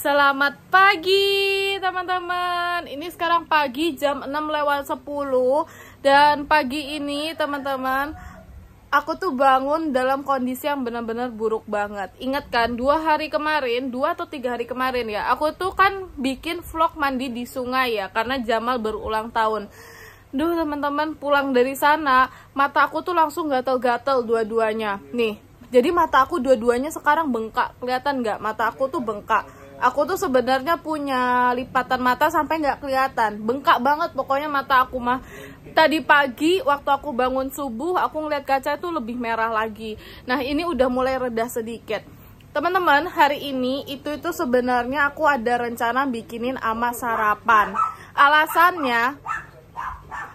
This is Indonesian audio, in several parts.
Selamat pagi teman-teman Ini sekarang pagi jam 6 lewat 10 Dan pagi ini teman-teman Aku tuh bangun dalam kondisi yang benar-benar buruk banget Ingat kan dua hari kemarin Dua atau tiga hari kemarin ya Aku tuh kan bikin vlog mandi di sungai ya Karena Jamal berulang tahun Duh teman-teman pulang dari sana Mata aku tuh langsung gatel-gatel dua-duanya Nih jadi mata aku dua-duanya sekarang bengkak Kelihatan nggak mata aku tuh bengkak aku tuh sebenarnya punya lipatan mata sampai nggak kelihatan bengkak banget pokoknya mata aku mah tadi pagi waktu aku bangun subuh aku ngeliat kaca itu lebih merah lagi nah ini udah mulai reda sedikit teman-teman hari ini itu itu sebenarnya aku ada rencana bikinin ama sarapan alasannya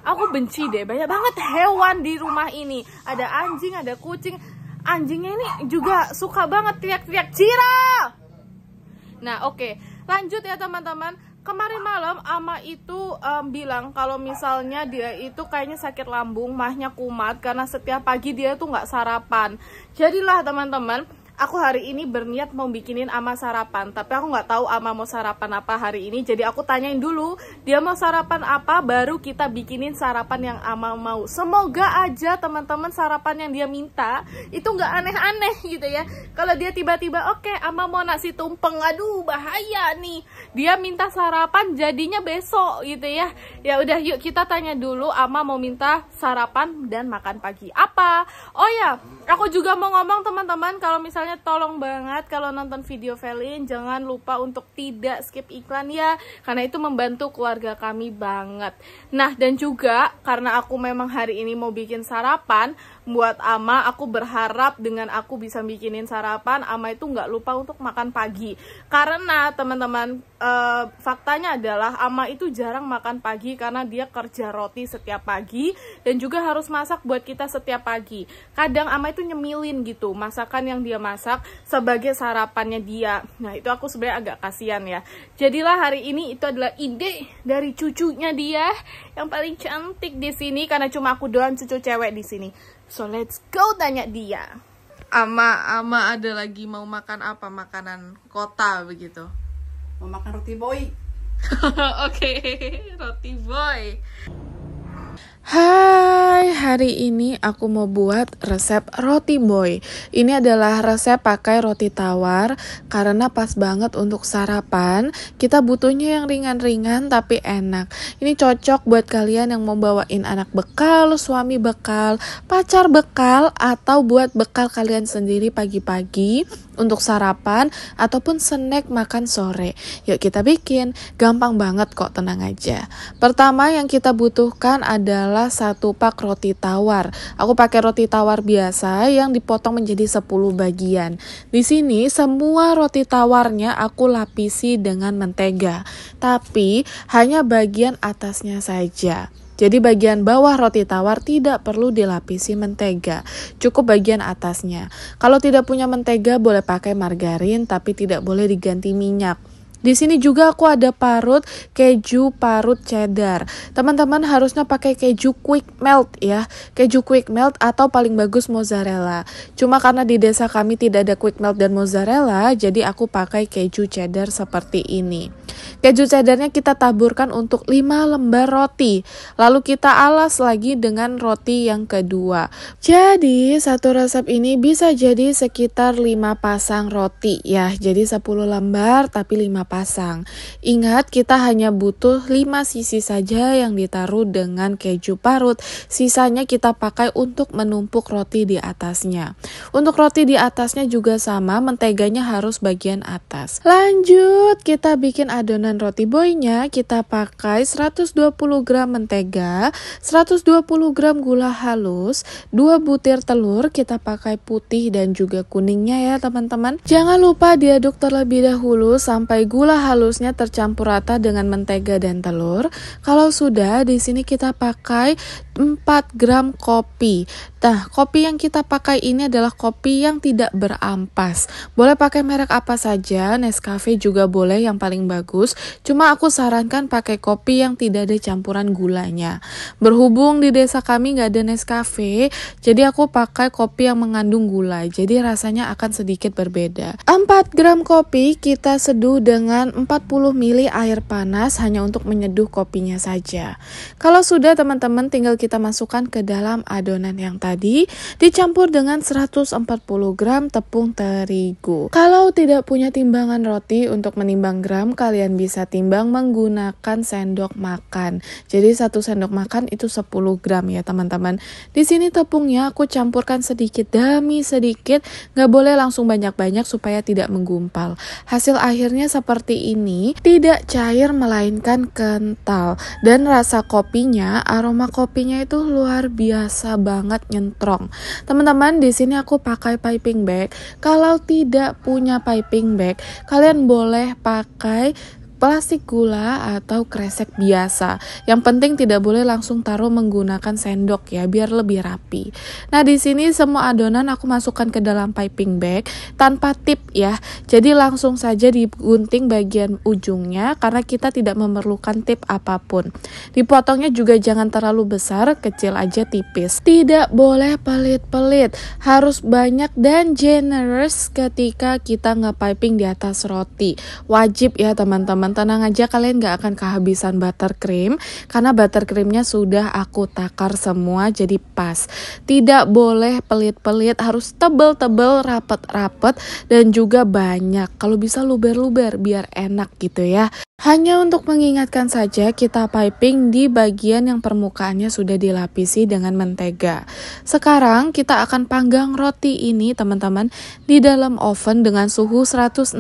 aku benci deh banyak banget hewan di rumah ini ada anjing ada kucing anjingnya ini juga suka banget teriak-teriak Cira Nah, oke. Okay. Lanjut ya, teman-teman. Kemarin malam Ama itu um, bilang kalau misalnya dia itu kayaknya sakit lambung, mahnya kumat karena setiap pagi dia tuh nggak sarapan. Jadilah, teman-teman, aku hari ini berniat mau bikinin ama sarapan tapi aku nggak tahu ama mau sarapan apa hari ini jadi aku tanyain dulu dia mau sarapan apa baru kita bikinin sarapan yang ama mau semoga aja teman-teman sarapan yang dia minta itu nggak aneh-aneh gitu ya kalau dia tiba-tiba oke okay, ama mau nasi tumpeng aduh bahaya nih dia minta sarapan jadinya besok gitu ya ya udah yuk kita tanya dulu ama mau minta sarapan dan makan pagi apa oh ya aku juga mau ngomong teman-teman kalau misalnya misalnya tolong banget kalau nonton video Felin jangan lupa untuk tidak skip iklan ya karena itu membantu keluarga kami banget. Nah, dan juga karena aku memang hari ini mau bikin sarapan, buat Ama aku berharap dengan aku bisa bikinin sarapan Ama itu nggak lupa untuk makan pagi karena teman-teman e, faktanya adalah Ama itu jarang makan pagi karena dia kerja roti setiap pagi dan juga harus masak buat kita setiap pagi kadang Ama itu nyemilin gitu masakan yang dia masak sebagai sarapannya dia nah itu aku sebenarnya agak kasihan ya jadilah hari ini itu adalah ide dari cucunya dia yang paling cantik di sini karena cuma aku doang cucu cewek di sini So let's go tanya dia. Ama ama ada lagi mau makan apa makanan kota begitu? Mau makan roti boy. Oke, okay, roti boy. Hah hari ini aku mau buat resep roti boy. Ini adalah resep pakai roti tawar karena pas banget untuk sarapan. Kita butuhnya yang ringan-ringan tapi enak. Ini cocok buat kalian yang mau bawain anak bekal, suami bekal, pacar bekal atau buat bekal kalian sendiri pagi-pagi untuk sarapan ataupun snack makan sore. Yuk kita bikin, gampang banget kok, tenang aja. Pertama yang kita butuhkan adalah satu pak roti tawar. Aku pakai roti tawar biasa yang dipotong menjadi 10 bagian. Di sini semua roti tawarnya aku lapisi dengan mentega, tapi hanya bagian atasnya saja. Jadi bagian bawah roti tawar tidak perlu dilapisi mentega, cukup bagian atasnya. Kalau tidak punya mentega boleh pakai margarin tapi tidak boleh diganti minyak. Di sini juga aku ada parut keju parut cheddar. Teman-teman harusnya pakai keju quick melt ya. Keju quick melt atau paling bagus mozzarella. Cuma karena di desa kami tidak ada quick melt dan mozzarella, jadi aku pakai keju cheddar seperti ini. Keju cheddarnya kita taburkan untuk 5 lembar roti. Lalu kita alas lagi dengan roti yang kedua. Jadi, satu resep ini bisa jadi sekitar 5 pasang roti ya. Jadi 10 lembar tapi 5 pasang dipasang. Ingat, kita hanya butuh 5 sisi saja yang ditaruh dengan keju parut. Sisanya kita pakai untuk menumpuk roti di atasnya. Untuk roti di atasnya juga sama, menteganya harus bagian atas. Lanjut, kita bikin adonan roti boynya. Kita pakai 120 gram mentega, 120 gram gula halus, 2 butir telur, kita pakai putih dan juga kuningnya ya teman-teman. Jangan lupa diaduk terlebih dahulu sampai gula Gula halusnya tercampur rata dengan mentega dan telur. Kalau sudah, di sini kita pakai 4 gram kopi. Nah, kopi yang kita pakai ini adalah kopi yang tidak berampas. Boleh pakai merek apa saja, Nescafe juga boleh yang paling bagus. Cuma aku sarankan pakai kopi yang tidak ada campuran gulanya. Berhubung di desa kami nggak ada Nescafe, jadi aku pakai kopi yang mengandung gula. Jadi rasanya akan sedikit berbeda. 4 gram kopi kita seduh dengan dengan 40 ml air panas hanya untuk menyeduh kopinya saja. Kalau sudah teman-teman tinggal kita masukkan ke dalam adonan yang tadi, dicampur dengan 140 gram tepung terigu. Kalau tidak punya timbangan roti untuk menimbang gram, kalian bisa timbang menggunakan sendok makan. Jadi satu sendok makan itu 10 gram ya teman-teman. Di sini tepungnya aku campurkan sedikit demi sedikit, nggak boleh langsung banyak-banyak supaya tidak menggumpal. Hasil akhirnya seperti seperti ini tidak cair melainkan kental dan rasa kopinya, aroma kopinya itu luar biasa banget nyentrong. Teman-teman, di sini aku pakai piping bag. Kalau tidak punya piping bag, kalian boleh pakai plastik gula atau kresek biasa. Yang penting tidak boleh langsung taruh menggunakan sendok ya, biar lebih rapi. Nah, di sini semua adonan aku masukkan ke dalam piping bag tanpa tip ya. Jadi langsung saja digunting bagian ujungnya karena kita tidak memerlukan tip apapun. Dipotongnya juga jangan terlalu besar, kecil aja tipis. Tidak boleh pelit-pelit, harus banyak dan generous ketika kita nge-piping di atas roti. Wajib ya teman-teman tenang aja kalian gak akan kehabisan buttercream karena buttercreamnya sudah aku takar semua jadi pas. Tidak boleh pelit-pelit, harus tebel-tebel, rapet-rapet dan juga banyak. Kalau bisa luber-luber biar enak gitu ya. Hanya untuk mengingatkan saja, kita piping di bagian yang permukaannya sudah dilapisi dengan mentega. Sekarang kita akan panggang roti ini teman-teman di dalam oven dengan suhu 160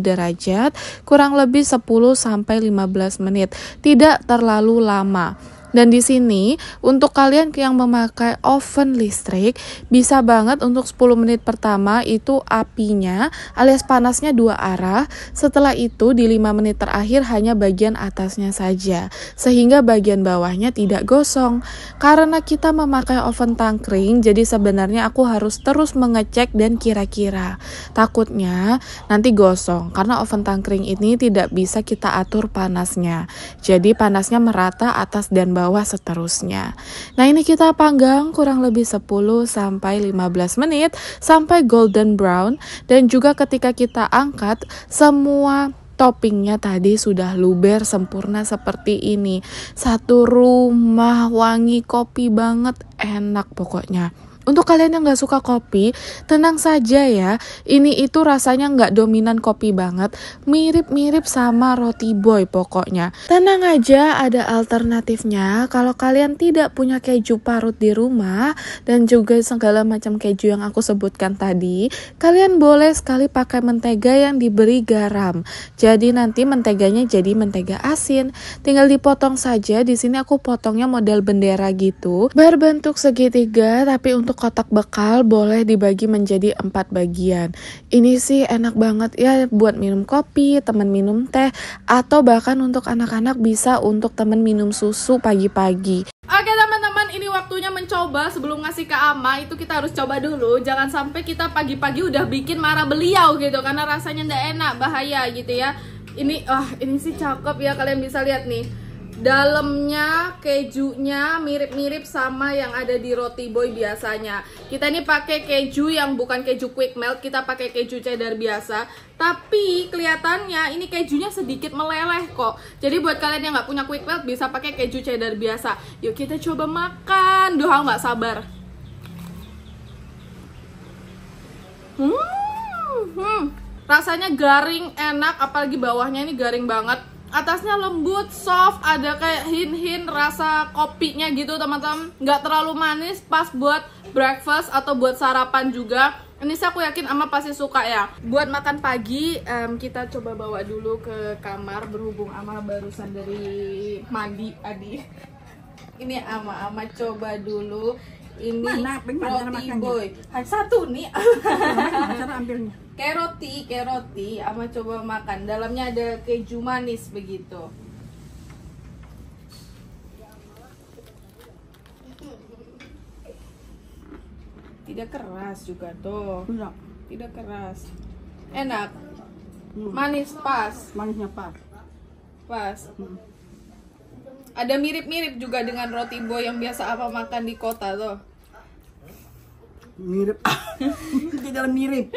derajat kurang lebih 10 15 menit. Tidak terlalu lama. Dan di sini untuk kalian yang memakai oven listrik bisa banget untuk 10 menit pertama itu apinya alias panasnya dua arah. Setelah itu di 5 menit terakhir hanya bagian atasnya saja sehingga bagian bawahnya tidak gosong. Karena kita memakai oven tangkring jadi sebenarnya aku harus terus mengecek dan kira-kira. Takutnya nanti gosong karena oven tangkring ini tidak bisa kita atur panasnya. Jadi panasnya merata atas dan bawah bawah seterusnya. Nah, ini kita panggang kurang lebih 10 sampai 15 menit sampai golden brown dan juga ketika kita angkat semua toppingnya tadi sudah luber sempurna seperti ini. Satu rumah wangi kopi banget enak pokoknya. Untuk kalian yang gak suka kopi, tenang saja ya. Ini itu rasanya gak dominan kopi banget, mirip-mirip sama roti boy pokoknya. Tenang aja, ada alternatifnya. Kalau kalian tidak punya keju parut di rumah dan juga segala macam keju yang aku sebutkan tadi, kalian boleh sekali pakai mentega yang diberi garam. Jadi nanti menteganya jadi mentega asin. Tinggal dipotong saja. Di sini aku potongnya model bendera gitu, berbentuk segitiga tapi untuk kotak bekal boleh dibagi menjadi empat bagian. Ini sih enak banget ya buat minum kopi, teman minum teh, atau bahkan untuk anak-anak bisa untuk teman minum susu pagi-pagi. Oke teman-teman, ini waktunya mencoba sebelum ngasih ke Ama itu kita harus coba dulu. Jangan sampai kita pagi-pagi udah bikin marah beliau gitu karena rasanya ndak enak, bahaya gitu ya. Ini wah, oh, ini sih cakep ya kalian bisa lihat nih dalamnya kejunya mirip-mirip sama yang ada di roti boy biasanya kita ini pakai keju yang bukan keju quick melt kita pakai keju cheddar biasa tapi kelihatannya ini kejunya sedikit meleleh kok jadi buat kalian yang nggak punya quick melt bisa pakai keju cheddar biasa yuk kita coba makan duh aku nggak sabar hmm, hmm. rasanya garing enak apalagi bawahnya ini garing banget atasnya lembut, soft, ada kayak hin-hin rasa kopinya gitu teman-teman nggak terlalu manis, pas buat breakfast atau buat sarapan juga ini sih aku yakin ama pasti suka ya buat makan pagi um, kita coba bawa dulu ke kamar berhubung ama barusan dari mandi adi ini ama ama coba dulu ini mana, roti mana boy Hai, satu nih cara ambilnya kayak roti kayak roti ama coba makan dalamnya ada keju manis begitu tidak keras juga tuh tidak tidak keras enak hmm. manis pas manisnya pas pas hmm. ada mirip-mirip juga dengan roti boy yang biasa apa makan di kota tuh mirip tidak mirip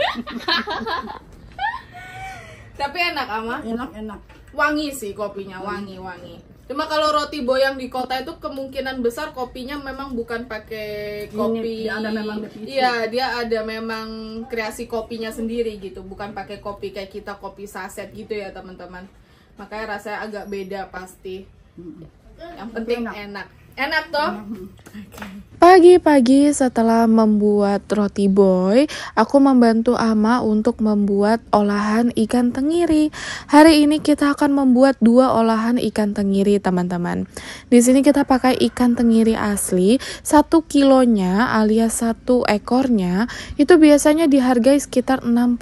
tapi enak ama enak enak wangi sih kopinya wangi wangi cuma kalau roti boyang di kota itu kemungkinan besar kopinya memang bukan pakai kopi dia ada memang iya dia ada memang kreasi kopinya sendiri gitu bukan pakai kopi kayak kita kopi saset gitu ya teman-teman makanya rasanya agak beda pasti yang penting enak enak, enak toh enak. Okay. Pagi-pagi setelah membuat roti boy, aku membantu Ama untuk membuat olahan ikan tenggiri. Hari ini kita akan membuat dua olahan ikan tenggiri, teman-teman. Di sini kita pakai ikan tenggiri asli, satu kilonya alias satu ekornya itu biasanya dihargai sekitar rp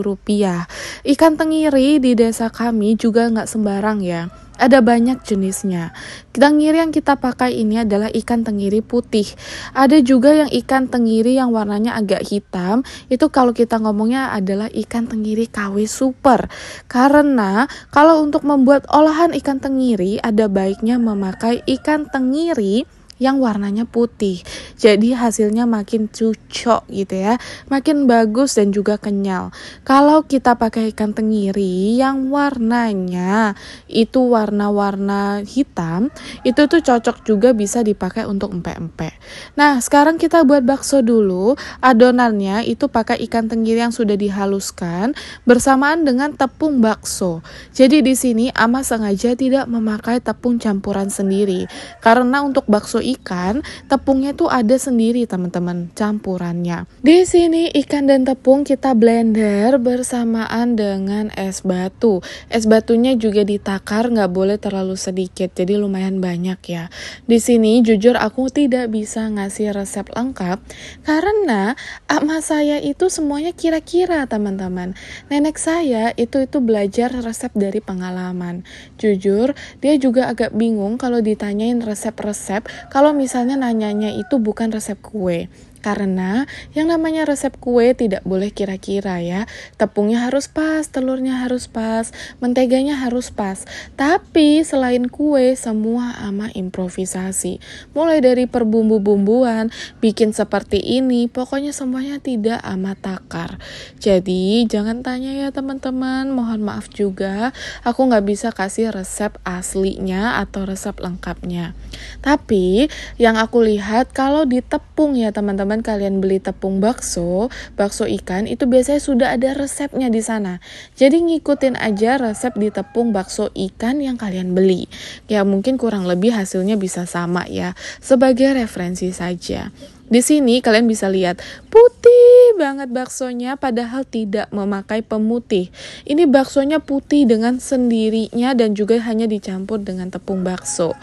rupiah. Ikan tenggiri di desa kami juga nggak sembarang ya ada banyak jenisnya. Tengiri yang kita pakai ini adalah ikan tengiri putih. Ada juga yang ikan tengiri yang warnanya agak hitam. Itu kalau kita ngomongnya adalah ikan tengiri KW super. Karena kalau untuk membuat olahan ikan tengiri ada baiknya memakai ikan tengiri yang warnanya putih. Jadi hasilnya makin cucok gitu ya, makin bagus dan juga kenyal. Kalau kita pakai ikan tenggiri yang warnanya itu warna-warna hitam, itu tuh cocok juga bisa dipakai untuk empek-empek. Nah, sekarang kita buat bakso dulu. Adonannya itu pakai ikan tenggiri yang sudah dihaluskan bersamaan dengan tepung bakso. Jadi di sini Ama sengaja tidak memakai tepung campuran sendiri karena untuk bakso ikan, tepungnya tuh ada sendiri teman-teman campurannya. Di sini ikan dan tepung kita blender bersamaan dengan es batu. Es batunya juga ditakar nggak boleh terlalu sedikit, jadi lumayan banyak ya. Di sini jujur aku tidak bisa ngasih resep lengkap karena ama saya itu semuanya kira-kira teman-teman. Nenek saya itu itu belajar resep dari pengalaman. Jujur dia juga agak bingung kalau ditanyain resep-resep kalau misalnya nanyanya itu bukan resep kue karena yang namanya resep kue tidak boleh kira-kira ya. Tepungnya harus pas, telurnya harus pas, menteganya harus pas. Tapi selain kue, semua ama improvisasi. Mulai dari perbumbu-bumbuan, bikin seperti ini, pokoknya semuanya tidak ama takar. Jadi jangan tanya ya teman-teman, mohon maaf juga. Aku nggak bisa kasih resep aslinya atau resep lengkapnya. Tapi yang aku lihat kalau di tepung ya teman-teman teman kalian beli tepung bakso, bakso ikan itu biasanya sudah ada resepnya di sana. Jadi ngikutin aja resep di tepung bakso ikan yang kalian beli. Ya mungkin kurang lebih hasilnya bisa sama ya. Sebagai referensi saja. Di sini kalian bisa lihat putih putih banget baksonya padahal tidak memakai pemutih. Ini baksonya putih dengan sendirinya dan juga hanya dicampur dengan tepung bakso.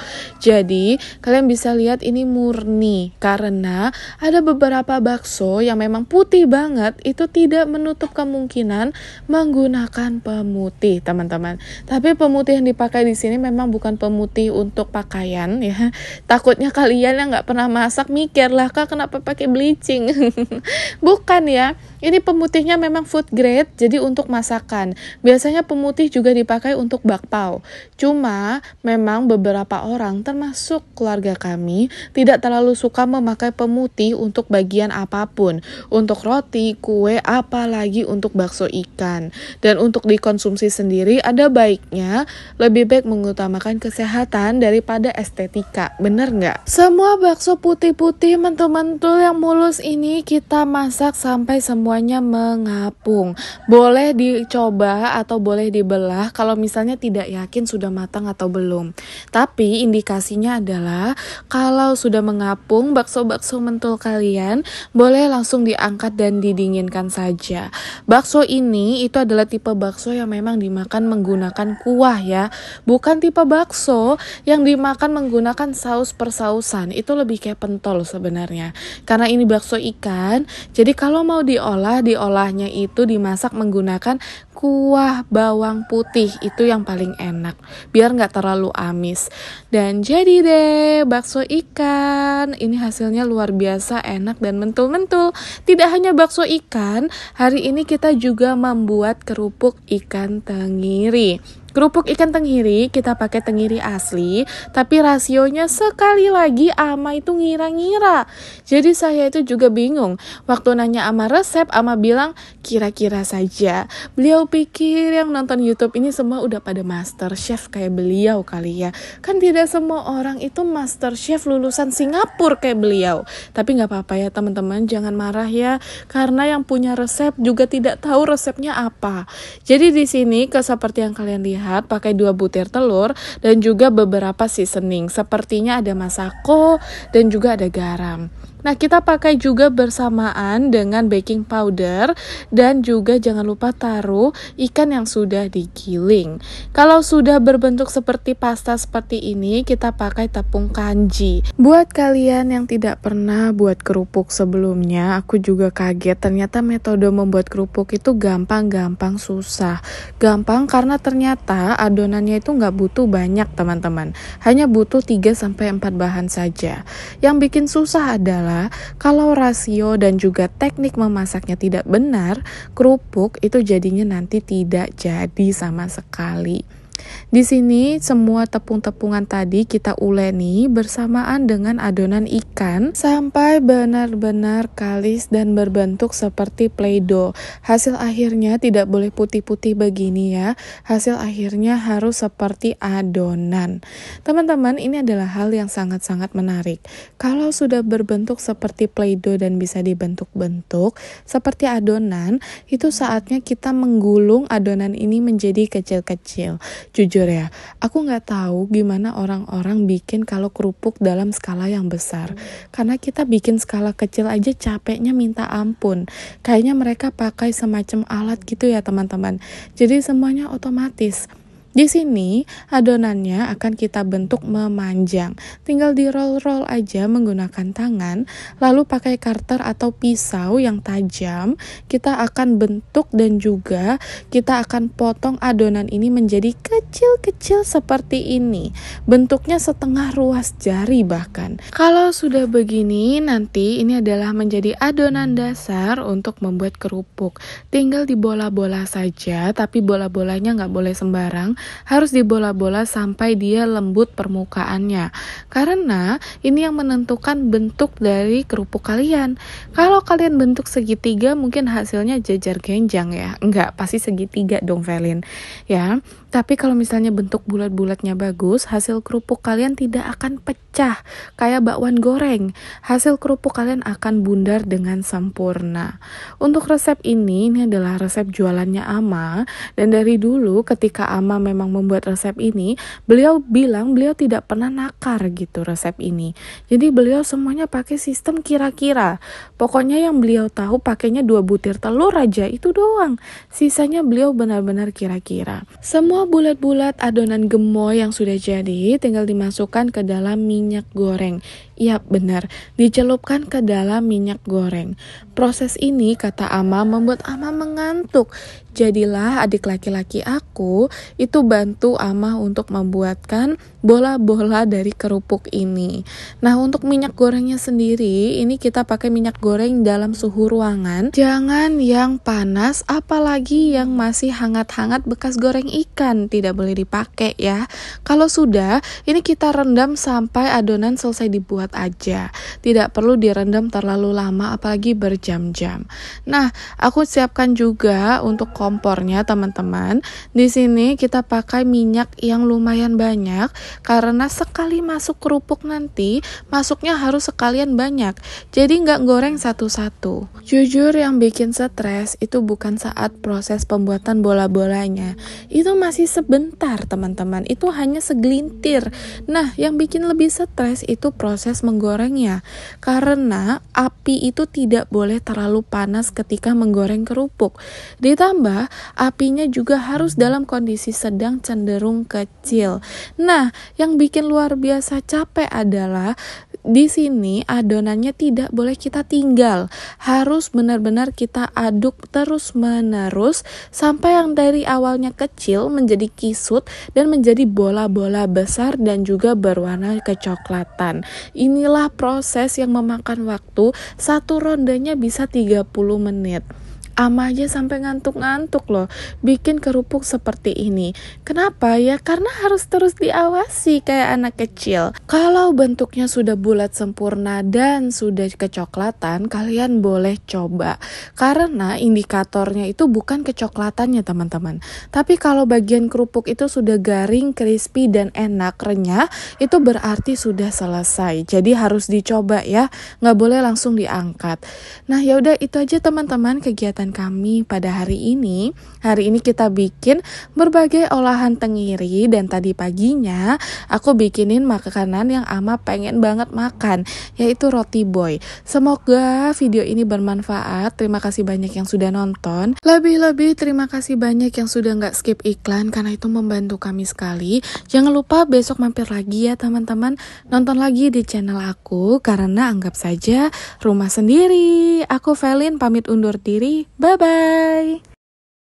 Jadi, kalian bisa lihat ini murni karena ada beberapa bakso yang memang putih banget itu tidak menutup kemungkinan menggunakan pemutih, teman-teman. Tapi pemutih yang dipakai di sini memang bukan pemutih untuk pakaian ya. Takutnya kalian yang nggak pernah masak mikirlah lah kak kenapa pakai bleaching Bukan ya, ini pemutihnya memang food grade, jadi untuk masakan. Biasanya pemutih juga dipakai untuk bakpao. Cuma memang beberapa orang, termasuk keluarga kami, tidak terlalu suka memakai pemutih untuk bagian apapun. Untuk roti, kue, apalagi untuk bakso ikan. Dan untuk dikonsumsi sendiri, ada baiknya lebih baik mengutamakan kesehatan daripada estetika. Bener nggak? Semua bakso putih-putih mentul-mentul yang mulus ini kita masak masak sampai semuanya mengapung. Boleh dicoba atau boleh dibelah kalau misalnya tidak yakin sudah matang atau belum. Tapi indikasinya adalah kalau sudah mengapung bakso-bakso mentul kalian boleh langsung diangkat dan didinginkan saja. Bakso ini itu adalah tipe bakso yang memang dimakan menggunakan kuah ya. Bukan tipe bakso yang dimakan menggunakan saus persausan. Itu lebih kayak pentol sebenarnya. Karena ini bakso ikan, jadi kalau mau diolah, diolahnya itu dimasak menggunakan kuah bawang putih itu yang paling enak biar nggak terlalu amis dan jadi deh bakso ikan ini hasilnya luar biasa enak dan mentul-mentul tidak hanya bakso ikan hari ini kita juga membuat kerupuk ikan tengiri Kerupuk ikan tenggiri kita pakai tenggiri asli, tapi rasionya sekali lagi Ama itu ngira-ngira. Jadi saya itu juga bingung. Waktu nanya Ama resep, Ama bilang kira-kira saja. Beliau pikir yang nonton YouTube ini semua udah pada master chef kayak beliau kali ya. Kan tidak semua orang itu master chef lulusan Singapura kayak beliau. Tapi nggak apa-apa ya teman-teman, jangan marah ya karena yang punya resep juga tidak tahu resepnya apa. Jadi di sini ke seperti yang kalian lihat sehat pakai dua butir telur dan juga beberapa seasoning. Sepertinya ada masako dan juga ada garam. Nah, kita pakai juga bersamaan dengan baking powder dan juga jangan lupa taruh ikan yang sudah digiling. Kalau sudah berbentuk seperti pasta seperti ini, kita pakai tepung kanji. Buat kalian yang tidak pernah buat kerupuk sebelumnya, aku juga kaget ternyata metode membuat kerupuk itu gampang-gampang susah. Gampang karena ternyata adonannya itu nggak butuh banyak, teman-teman. Hanya butuh 3 sampai 4 bahan saja. Yang bikin susah adalah kalau rasio dan juga teknik memasaknya tidak benar, kerupuk itu jadinya nanti tidak jadi sama sekali. Di sini semua tepung-tepungan tadi kita uleni bersamaan dengan adonan ikan sampai benar-benar kalis dan berbentuk seperti play-doh. Hasil akhirnya tidak boleh putih-putih begini ya. Hasil akhirnya harus seperti adonan. Teman-teman, ini adalah hal yang sangat-sangat menarik. Kalau sudah berbentuk seperti play-doh dan bisa dibentuk-bentuk seperti adonan, itu saatnya kita menggulung adonan ini menjadi kecil-kecil. Jujur ya, aku nggak tahu gimana orang-orang bikin kalau kerupuk dalam skala yang besar. Karena kita bikin skala kecil aja capeknya minta ampun. Kayaknya mereka pakai semacam alat gitu ya teman-teman. Jadi semuanya otomatis di sini, adonannya akan kita bentuk memanjang. Tinggal di roll-roll aja menggunakan tangan, lalu pakai karter atau pisau yang tajam, kita akan bentuk dan juga kita akan potong adonan ini menjadi kecil-kecil seperti ini. Bentuknya setengah ruas jari bahkan. Kalau sudah begini, nanti ini adalah menjadi adonan dasar untuk membuat kerupuk. Tinggal dibola-bola saja, tapi bola-bolanya nggak boleh sembarang, harus dibola-bola sampai dia lembut permukaannya. Karena ini yang menentukan bentuk dari kerupuk kalian. Kalau kalian bentuk segitiga mungkin hasilnya jajar genjang ya. Enggak, pasti segitiga dong Velin. Ya, tapi kalau misalnya bentuk bulat-bulatnya bagus, hasil kerupuk kalian tidak akan pecah kayak bakwan goreng. Hasil kerupuk kalian akan bundar dengan sempurna. Untuk resep ini, ini adalah resep jualannya Ama dan dari dulu ketika Ama memang memang membuat resep ini, beliau bilang beliau tidak pernah nakar gitu resep ini. Jadi beliau semuanya pakai sistem kira-kira. Pokoknya yang beliau tahu pakainya dua butir telur aja itu doang. Sisanya beliau benar-benar kira-kira. Semua bulat-bulat adonan gemoy yang sudah jadi tinggal dimasukkan ke dalam minyak goreng. Iya benar, dicelupkan ke dalam minyak goreng. Proses ini kata Ama membuat Ama mengantuk Jadilah adik laki-laki aku itu bantu Amah untuk membuatkan bola-bola dari kerupuk ini. Nah, untuk minyak gorengnya sendiri, ini kita pakai minyak goreng dalam suhu ruangan. Jangan yang panas, apalagi yang masih hangat-hangat bekas goreng ikan, tidak boleh dipakai ya. Kalau sudah, ini kita rendam sampai adonan selesai dibuat aja. Tidak perlu direndam terlalu lama apalagi berjam-jam. Nah, aku siapkan juga untuk kompornya teman-teman. Di sini kita pakai minyak yang lumayan banyak karena sekali masuk kerupuk nanti masuknya harus sekalian banyak jadi nggak goreng satu-satu jujur yang bikin stres itu bukan saat proses pembuatan bola-bolanya itu masih sebentar teman-teman itu hanya segelintir nah yang bikin lebih stres itu proses menggorengnya karena api itu tidak boleh terlalu panas ketika menggoreng kerupuk ditambah apinya juga harus dalam kondisi sedang cenderung kecil nah yang bikin luar biasa capek adalah di sini adonannya tidak boleh kita tinggal. Harus benar-benar kita aduk terus-menerus sampai yang dari awalnya kecil menjadi kisut dan menjadi bola-bola besar dan juga berwarna kecoklatan. Inilah proses yang memakan waktu, satu rondenya bisa 30 menit. Ama aja sampai ngantuk-ngantuk loh bikin kerupuk seperti ini. Kenapa ya? Karena harus terus diawasi kayak anak kecil. Kalau bentuknya sudah bulat sempurna dan sudah kecoklatan, kalian boleh coba. Karena indikatornya itu bukan kecoklatannya teman-teman. Tapi kalau bagian kerupuk itu sudah garing, crispy dan enak, renyah, itu berarti sudah selesai. Jadi harus dicoba ya, nggak boleh langsung diangkat. Nah yaudah itu aja teman-teman kegiatan kegiatan kami pada hari ini. Hari ini kita bikin berbagai olahan tengiri dan tadi paginya aku bikinin makanan yang ama pengen banget makan yaitu roti boy. Semoga video ini bermanfaat. Terima kasih banyak yang sudah nonton. Lebih-lebih terima kasih banyak yang sudah nggak skip iklan karena itu membantu kami sekali. Jangan lupa besok mampir lagi ya teman-teman nonton lagi di channel aku karena anggap saja rumah sendiri. Aku Felin pamit undur diri. Bye bye.